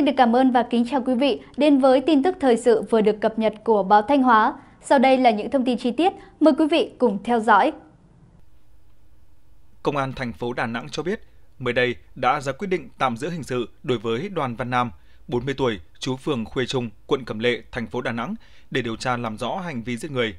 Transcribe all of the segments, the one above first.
Xin được cảm ơn và kính chào quý vị đến với tin tức thời sự vừa được cập nhật của báo Thanh Hóa. Sau đây là những thông tin chi tiết, mời quý vị cùng theo dõi. Công an thành phố Đà Nẵng cho biết, mới đây đã ra quyết định tạm giữ hình sự đối với Đoàn Văn Nam, 40 tuổi, chú phường Khuê Trung, quận Cẩm Lệ, thành phố Đà Nẵng để điều tra làm rõ hành vi giết người.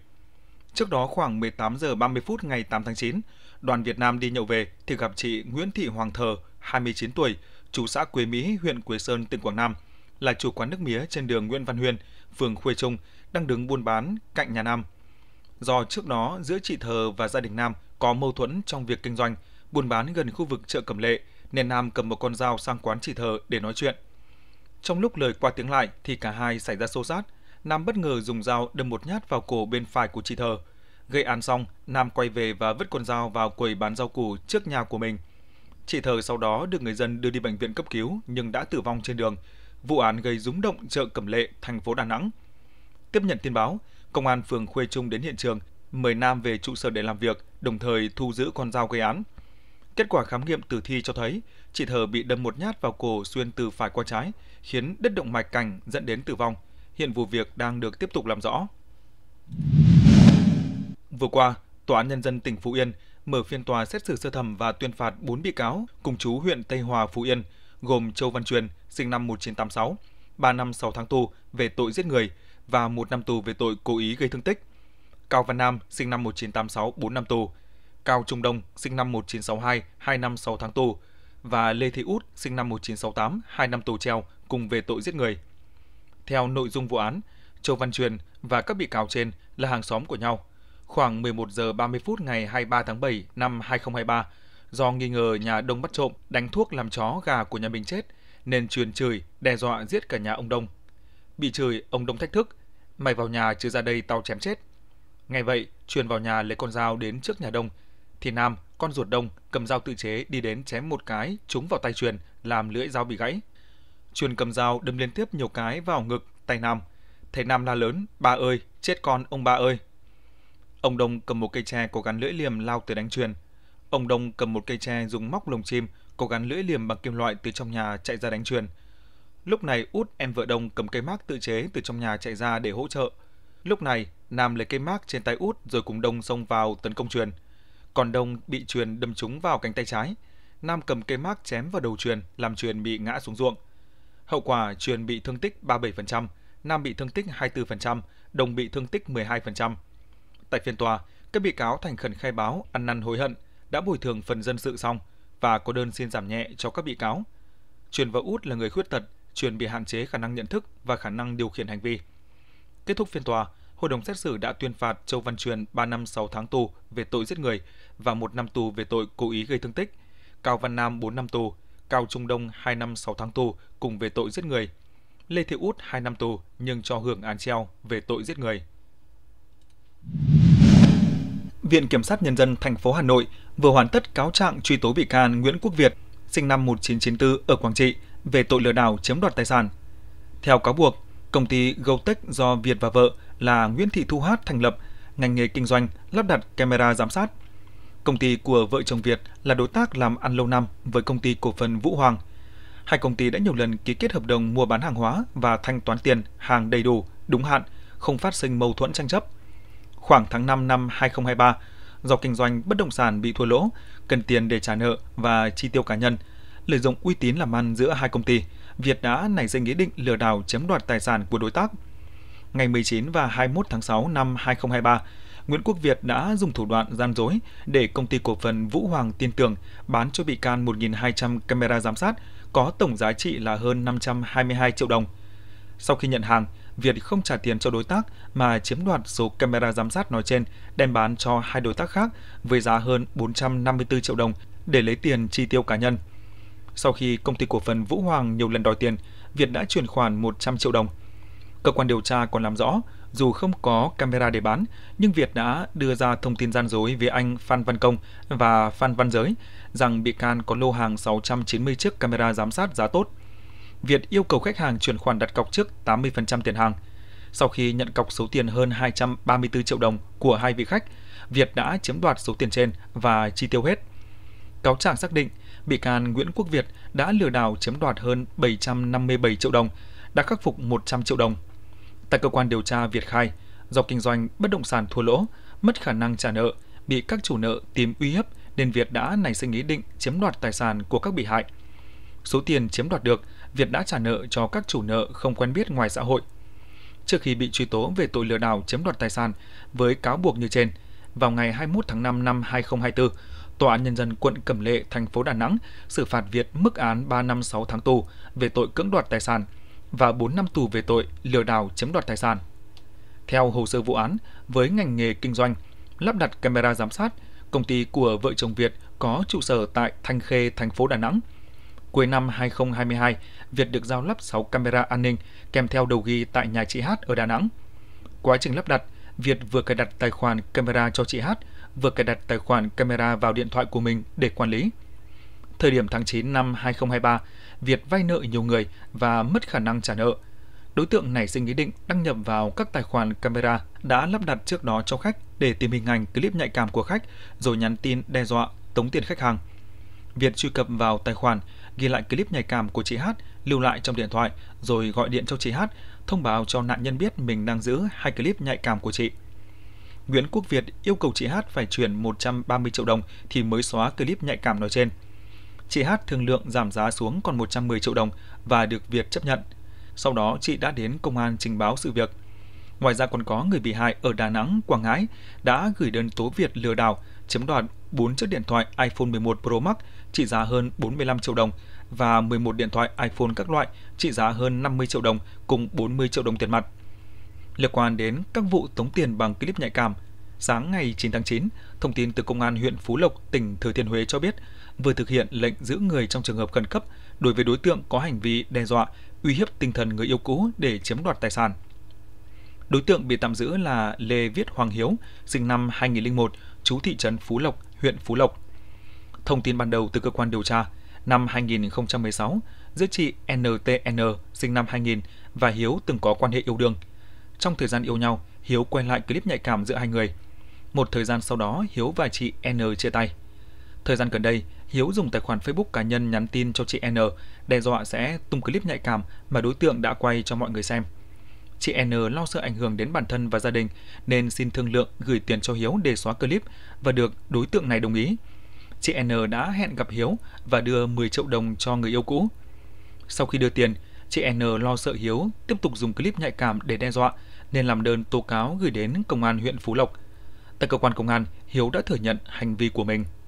Trước đó khoảng 18 giờ 30 phút ngày 8 tháng 9, đoàn Việt Nam đi nhậu về thì gặp chị Nguyễn Thị Hoàng Thờ, 29 tuổi, chủ xã Quế Mỹ, huyện Quế Sơn, tỉnh Quảng Nam, là chủ quán nước mía trên đường Nguyễn Văn Huyên, phường Khuê Trung, đang đứng buôn bán cạnh nhà Nam. Do trước đó giữa chị Thờ và gia đình Nam có mâu thuẫn trong việc kinh doanh, buôn bán gần khu vực chợ Cẩm Lệ, nên Nam cầm một con dao sang quán chị Thờ để nói chuyện. Trong lúc lời qua tiếng lại thì cả hai xảy ra xô xát. Nam bất ngờ dùng dao đâm một nhát vào cổ bên phải của chị Thờ. Gây án xong, Nam quay về và vứt con dao vào quầy bán rau củ trước nhà của mình – Chị Thờ sau đó được người dân đưa đi bệnh viện cấp cứu nhưng đã tử vong trên đường. Vụ án gây rúng động chợ Cẩm Lệ, thành phố Đà Nẵng. Tiếp nhận tin báo, công an phường Khuê Trung đến hiện trường, mời Nam về trụ sở để làm việc, đồng thời thu giữ con dao gây án. Kết quả khám nghiệm tử thi cho thấy, chị Thờ bị đâm một nhát vào cổ xuyên từ phải qua trái, khiến đứt động mạch cảnh dẫn đến tử vong. Hiện vụ việc đang được tiếp tục làm rõ. Vừa qua, Tòa án Nhân dân tỉnh Phú Yên mở phiên tòa xét xử sơ thẩm và tuyên phạt 4 bị cáo cùng chú huyện Tây Hòa, Phú Yên, gồm Châu Văn Truyền, sinh năm 1986, 3 năm 6 tháng tù về tội giết người và 1 năm tù về tội cố ý gây thương tích. Cao Văn Nam, sinh năm 1986, 4 năm tù. Cao Trung Đông, sinh năm 1962, 2 năm 6 tháng tù. Và Lê Thị Út, sinh năm 1968, 2 năm tù treo cùng về tội giết người. Theo nội dung vụ án, Châu Văn Truyền và các bị cáo trên là hàng xóm của nhau – khoảng 11 giờ 30 phút ngày 23 tháng 7 năm 2023, do nghi ngờ nhà Đông bắt trộm đánh thuốc làm chó gà của nhà mình chết, nên truyền chửi, đe dọa giết cả nhà ông Đông. Bị chửi, ông Đông thách thức, mày vào nhà chứ ra đây tao chém chết. Ngay vậy, truyền vào nhà lấy con dao đến trước nhà Đông, thì Nam, con ruột Đông, cầm dao tự chế đi đến chém một cái, trúng vào tay truyền, làm lưỡi dao bị gãy. Truyền cầm dao đâm liên tiếp nhiều cái vào ngực, tay Nam. Thầy Nam la lớn, ba ơi, chết con ông ba ơi, Ông Đông cầm một cây tre có gắn lưỡi liềm lao tới đánh truyền. Ông Đông cầm một cây tre dùng móc lồng chim có gắn lưỡi liềm bằng kim loại từ trong nhà chạy ra đánh truyền. Lúc này Út em vợ Đông cầm cây mác tự chế từ trong nhà chạy ra để hỗ trợ. Lúc này Nam lấy cây mác trên tay Út rồi cùng Đông xông vào tấn công truyền. Còn Đông bị truyền đâm trúng vào cánh tay trái. Nam cầm cây mác chém vào đầu truyền làm truyền bị ngã xuống ruộng. Hậu quả truyền bị thương tích 37%, Nam bị thương tích 24%, Đồng bị thương tích 12%. Tại phiên tòa, các bị cáo thành khẩn khai báo ăn năn hối hận, đã bồi thường phần dân sự xong và có đơn xin giảm nhẹ cho các bị cáo. Truyền và Út là người khuyết tật, Truyền bị hạn chế khả năng nhận thức và khả năng điều khiển hành vi. Kết thúc phiên tòa, hội đồng xét xử đã tuyên phạt Châu Văn Truyền 3 năm 6 tháng tù về tội giết người và 1 năm tù về tội cố ý gây thương tích, Cao Văn Nam 4 năm tù, Cao Trung Đông 2 năm 6 tháng tù cùng về tội giết người. Lê Thị Út 2 năm tù nhưng cho hưởng án treo về tội giết người. Viện Kiểm sát Nhân dân thành phố Hà Nội vừa hoàn tất cáo trạng truy tố bị can Nguyễn Quốc Việt, sinh năm 1994 ở Quảng Trị, về tội lừa đảo chiếm đoạt tài sản. Theo cáo buộc, công ty Gotech do Việt và vợ là Nguyễn Thị Thu Hát thành lập, ngành nghề kinh doanh, lắp đặt camera giám sát. Công ty của vợ chồng Việt là đối tác làm ăn lâu năm với công ty cổ phần Vũ Hoàng. Hai công ty đã nhiều lần ký kết hợp đồng mua bán hàng hóa và thanh toán tiền, hàng đầy đủ, đúng hạn, không phát sinh mâu thuẫn tranh chấp – khoảng tháng 5 năm 2023 do kinh doanh bất động sản bị thua lỗ, cần tiền để trả nợ và chi tiêu cá nhân. Lợi dụng uy tín làm ăn giữa hai công ty, Việt đã nảy sinh ý định lừa đảo chiếm đoạt tài sản của đối tác. Ngày 19 và 21 tháng 6 năm 2023, Nguyễn Quốc Việt đã dùng thủ đoạn gian dối để công ty cổ phần Vũ Hoàng Tiên Tường bán cho bị can 1.200 camera giám sát có tổng giá trị là hơn 522 triệu đồng. Sau khi nhận hàng, Việt không trả tiền cho đối tác mà chiếm đoạt số camera giám sát nói trên đem bán cho hai đối tác khác với giá hơn 454 triệu đồng để lấy tiền chi tiêu cá nhân. Sau khi công ty cổ phần Vũ Hoàng nhiều lần đòi tiền, Việt đã chuyển khoản 100 triệu đồng. Cơ quan điều tra còn làm rõ, dù không có camera để bán, nhưng Việt đã đưa ra thông tin gian dối với anh Phan Văn Công và Phan Văn Giới rằng bị can có lô hàng 690 chiếc camera giám sát giá tốt – Việt yêu cầu khách hàng chuyển khoản đặt cọc trước 80% tiền hàng. Sau khi nhận cọc số tiền hơn 234 triệu đồng của hai vị khách, Việt đã chiếm đoạt số tiền trên và chi tiêu hết. Cáo trạng xác định, bị can Nguyễn Quốc Việt đã lừa đảo chiếm đoạt hơn 757 triệu đồng, đã khắc phục 100 triệu đồng. Tại cơ quan điều tra, Việt khai, do kinh doanh bất động sản thua lỗ, mất khả năng trả nợ, bị các chủ nợ tìm uy hiếp nên Việt đã nảy sinh ý định chiếm đoạt tài sản của các bị hại. Số tiền chiếm đoạt được Việt đã trả nợ cho các chủ nợ không quen biết ngoài xã hội. Trước khi bị truy tố về tội lừa đảo chiếm đoạt tài sản với cáo buộc như trên, vào ngày 21 tháng 5 năm 2024, Tòa án Nhân dân quận Cẩm Lệ, thành phố Đà Nẵng xử phạt Việt mức án 3 năm 6 tháng tù về tội cưỡng đoạt tài sản và 4 năm tù về tội lừa đảo chiếm đoạt tài sản. Theo hồ sơ vụ án, với ngành nghề kinh doanh, lắp đặt camera giám sát, công ty của vợ chồng Việt có trụ sở tại Thanh Khê, thành phố Đà Nẵng – Cuối năm 2022, Việt được giao lắp 6 camera an ninh kèm theo đầu ghi tại nhà chị Hát ở Đà Nẵng. Quá trình lắp đặt, Việt vừa cài đặt tài khoản camera cho chị Hát, vừa cài đặt tài khoản camera vào điện thoại của mình để quản lý. Thời điểm tháng 9 năm 2023, Việt vay nợ nhiều người và mất khả năng trả nợ. Đối tượng này sinh ý định đăng nhập vào các tài khoản camera đã lắp đặt trước đó cho khách để tìm hình ảnh clip nhạy cảm của khách rồi nhắn tin đe dọa tống tiền khách hàng. Việt truy cập vào tài khoản ghi lại clip nhạy cảm của chị Hát lưu lại trong điện thoại rồi gọi điện cho chị Hát thông báo cho nạn nhân biết mình đang giữ hai clip nhạy cảm của chị. Nguyễn Quốc Việt yêu cầu chị Hát phải chuyển 130 triệu đồng thì mới xóa clip nhạy cảm nói trên. Chị Hát thương lượng giảm giá xuống còn 110 triệu đồng và được Việt chấp nhận. Sau đó chị đã đến công an trình báo sự việc. Ngoài ra còn có người bị hại ở Đà Nẵng, Quảng Ngãi đã gửi đơn tố Việt lừa đảo, chiếm đoạt 4 chiếc điện thoại iPhone 11 Pro Max trị giá hơn 45 triệu đồng và 11 điện thoại iPhone các loại trị giá hơn 50 triệu đồng cùng 40 triệu đồng tiền mặt. Liên quan đến các vụ tống tiền bằng clip nhạy cảm, sáng ngày 9 tháng 9, thông tin từ Công an huyện Phú Lộc, tỉnh Thừa Thiên Huế cho biết vừa thực hiện lệnh giữ người trong trường hợp khẩn cấp đối với đối tượng có hành vi đe dọa, uy hiếp tinh thần người yêu cũ để chiếm đoạt tài sản. Đối tượng bị tạm giữ là Lê Viết Hoàng Hiếu, sinh năm 2001, chú thị trấn Phú Lộc, huyện Phú Lộc. Thông tin ban đầu từ cơ quan điều tra, năm 2016, giữa chị NTN sinh năm 2000 và Hiếu từng có quan hệ yêu đương. Trong thời gian yêu nhau, Hiếu quay lại clip nhạy cảm giữa hai người. Một thời gian sau đó, Hiếu và chị N chia tay. Thời gian gần đây, Hiếu dùng tài khoản Facebook cá nhân nhắn tin cho chị N, đe dọa sẽ tung clip nhạy cảm mà đối tượng đã quay cho mọi người xem chị N lo sợ ảnh hưởng đến bản thân và gia đình nên xin thương lượng gửi tiền cho Hiếu để xóa clip và được đối tượng này đồng ý. Chị N đã hẹn gặp Hiếu và đưa 10 triệu đồng cho người yêu cũ. Sau khi đưa tiền, chị N lo sợ Hiếu tiếp tục dùng clip nhạy cảm để đe dọa nên làm đơn tố cáo gửi đến công an huyện Phú Lộc. Tại cơ quan công an, Hiếu đã thừa nhận hành vi của mình.